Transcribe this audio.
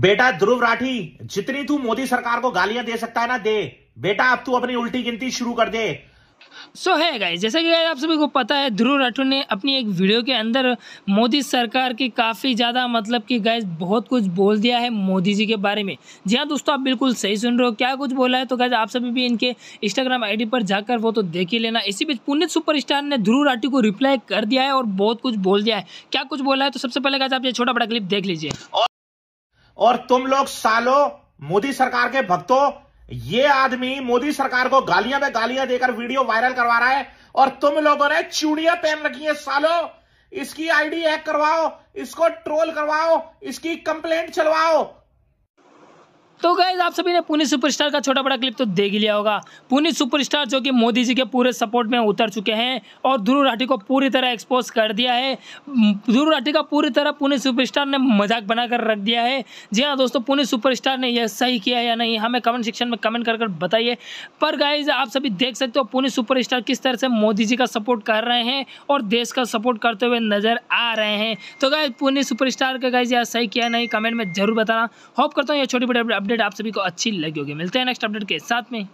बेटा ध्रुव राठी जितनी तू मोदी सरकार को गालियां दे सकता है ना दे बेटा अब तू अपनी उल्टी गिनती शुरू कर दे सो so, है hey गाइस जैसा कि गाइस आप सभी को पता है ध्रुव राठौर ने अपनी एक वीडियो के अंदर मोदी सरकार की काफ़ी ज़्यादा मतलब कि गाइस बहुत कुछ बोल दिया है मोदी जी के बारे में जी हाँ दोस्तों आप बिल्कुल सही सुन रहे हो क्या कुछ बोला है तो गाइस आप सभी भी इनके इंस्टाग्राम आईडी पर जाकर वो तो देख ही लेना इसी बीच पुनित सुपर ने ध्रुव राठी को रिप्लाई कर दिया है और बहुत कुछ बोल दिया है क्या कुछ बोला है तो सबसे पहले गाइस आप ये छोटा बड़ा क्लिप देख लीजिए और तुम लोग सालो मोदी सरकार के भक्तों ये आदमी मोदी सरकार को गालियां पे गालियां देकर वीडियो वायरल करवा रहा है और तुम लोगों ने चूड़ियां पहन रखी है सालो इसकी आईडी हैक करवाओ इसको ट्रोल करवाओ इसकी कंप्लेंट चलवाओ तो गैज आप सभी ने पुणे सुपरस्टार का छोटा बड़ा क्लिप तो देख लिया होगा पुणे सुपरस्टार जो कि मोदी जी के पूरे सपोर्ट में उतर चुके हैं और ध्रुव राठी को पूरी तरह एक्सपोज कर दिया है ध्रुव राठी का पूरी तरह पुणे सुपरस्टार ने मजाक बनाकर रख दिया है जी हाँ दोस्तों पुणे सुपरस्टार ने यह सही किया या नहीं हमें कमेंट सेक्शन में कमेंट कर बताइए पर गाइज आप सभी देख सकते हो पुणे सुपर किस तरह से मोदी जी का सपोर्ट कर रहे हैं और देश का सपोर्ट करते हुए नजर आ रहे हैं तो गाय पुणे सुपरस्टार का गाइज यह सही किया नहीं कमेंट में जरूर बताना होप करता हूँ यह छोटी बड़ी अपडेट अपडेट आप सभी को अच्छी लगी होगी मिलते हैं नेक्स्ट अपडेट के साथ में